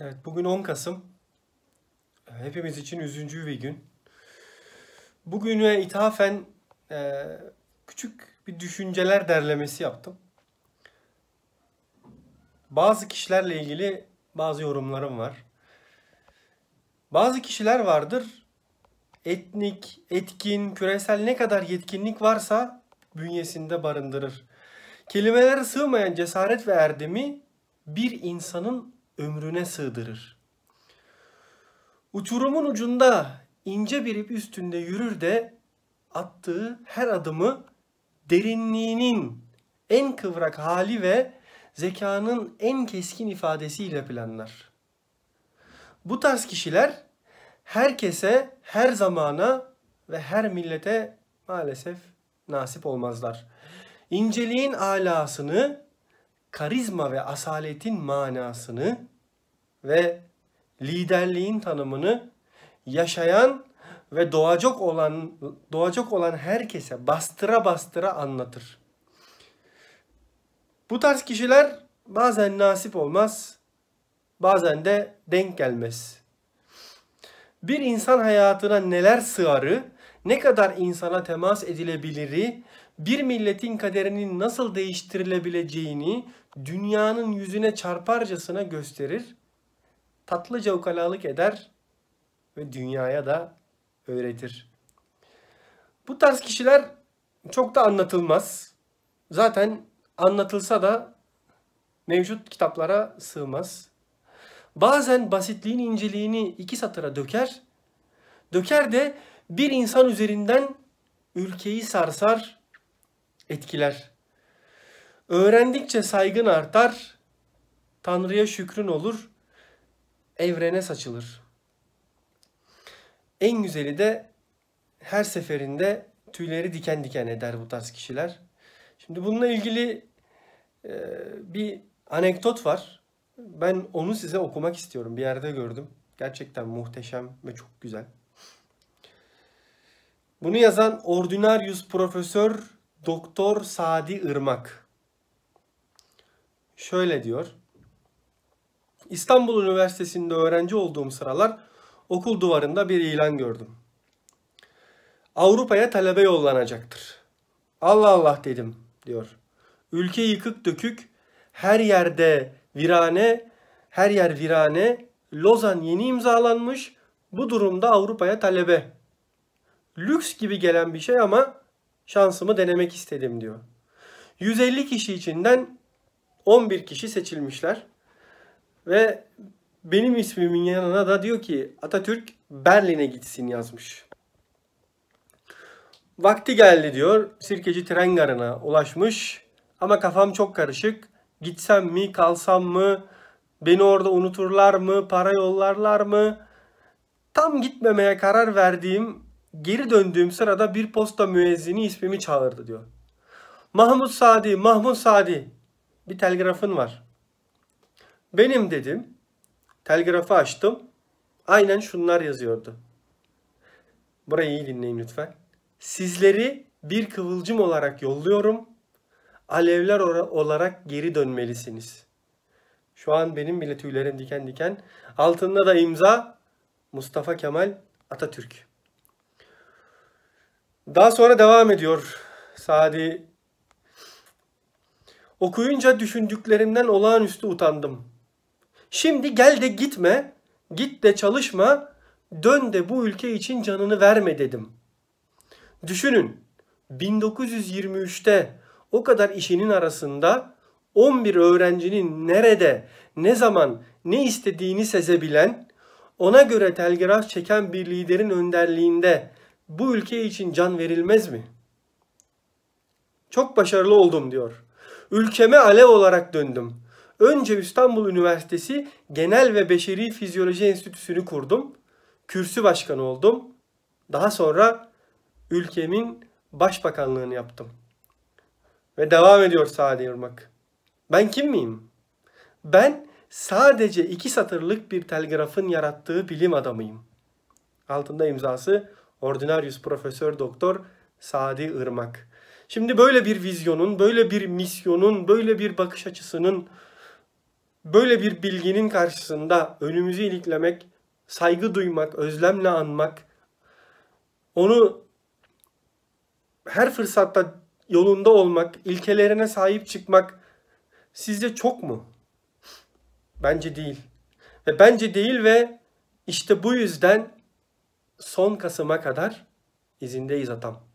Evet bugün 10 Kasım. Ee, hepimiz için üzüncü bir gün. Bugüne ithafen e, küçük bir düşünceler derlemesi yaptım. Bazı kişilerle ilgili bazı yorumlarım var. Bazı kişiler vardır. Etnik, etkin, küresel ne kadar yetkinlik varsa bünyesinde barındırır. Kelimelere sığmayan cesaret ve erdemi bir insanın ömrüne sığdırır. Uçurumun ucunda ince bir ip üstünde yürür de attığı her adımı derinliğinin en kıvrak hali ve zekanın en keskin ifadesiyle planlar. Bu tarz kişiler herkese, her zamana ve her millete maalesef nasip olmazlar. İnceliğin alasını, karizma ve asaletin manasını ve liderliğin tanımını yaşayan ve doğacak olan doğacak olan herkese bastıra bastıra anlatır. Bu tarz kişiler bazen nasip olmaz, bazen de denk gelmez. Bir insan hayatına neler sığarı, ne kadar insana temas edilebiliri, bir milletin kaderinin nasıl değiştirilebileceğini dünyanın yüzüne çarparcasına gösterir tatlıca ukalalık eder ve dünyaya da öğretir. Bu tarz kişiler çok da anlatılmaz. Zaten anlatılsa da mevcut kitaplara sığmaz. Bazen basitliğin inceliğini iki satıra döker. Döker de bir insan üzerinden ülkeyi sarsar, etkiler. Öğrendikçe saygın artar, Tanrı'ya şükrün olur, evrene saçılır. En güzeli de her seferinde tüyleri diken diken eder bu tarz kişiler. Şimdi bununla ilgili e, bir anekdot var. Ben onu size okumak istiyorum. Bir yerde gördüm. Gerçekten muhteşem ve çok güzel. Bunu yazan Ordinarius Profesör Doktor Sadi Irmak. Şöyle diyor. İstanbul Üniversitesi'nde öğrenci olduğum sıralar okul duvarında bir ilan gördüm. Avrupa'ya talebe yollanacaktır. Allah Allah dedim diyor. Ülke yıkık dökük, her yerde virane, her yer virane, Lozan yeni imzalanmış, bu durumda Avrupa'ya talebe. Lüks gibi gelen bir şey ama şansımı denemek istedim diyor. 150 kişi içinden 11 kişi seçilmişler. Ve benim ismimin yanına da diyor ki Atatürk Berlin'e gitsin yazmış. Vakti geldi diyor. Sirkeci tren garına ulaşmış. Ama kafam çok karışık. Gitsem mi kalsam mı? Beni orada unuturlar mı? Para yollarlar mı? Tam gitmemeye karar verdiğim geri döndüğüm sırada bir posta müezzini ismimi çağırdı diyor. Mahmut Sadi, Mahmut Sadi. Bir telgrafın var. Benim dedim. Telgrafı açtım. Aynen şunlar yazıyordu. Burayı iyi dinleyin lütfen. Sizleri bir kıvılcım olarak yolluyorum. Alevler olarak geri dönmelisiniz. Şu an benim bile tüylerim diken diken. Altında da imza Mustafa Kemal Atatürk. Daha sonra devam ediyor Sadi. Okuyunca düşündüklerimden olağanüstü utandım. Şimdi gel de gitme, git de çalışma, dön de bu ülke için canını verme dedim. Düşünün 1923'te o kadar işinin arasında 11 öğrencinin nerede, ne zaman, ne istediğini sezebilen, ona göre telgraf çeken bir liderin önderliğinde bu ülke için can verilmez mi? Çok başarılı oldum diyor. Ülkeme alev olarak döndüm. Önce İstanbul Üniversitesi Genel ve Beşeri Fizyoloji Enstitüsü'nü kurdum. Kürsü başkanı oldum. Daha sonra ülkemin başbakanlığını yaptım. Ve devam ediyor Sadi Irmak. Ben kim miyim? Ben sadece iki satırlık bir telgrafın yarattığı bilim adamıyım. Altında imzası Ordinarius Profesör Doktor Sadi Irmak. Şimdi böyle bir vizyonun, böyle bir misyonun, böyle bir bakış açısının Böyle bir bilginin karşısında önümüzü iliklemek, saygı duymak, özlemle anmak, onu her fırsatta yolunda olmak, ilkelerine sahip çıkmak sizce çok mu? Bence değil. Ve bence değil ve işte bu yüzden son Kasım'a kadar izindeyiz atam.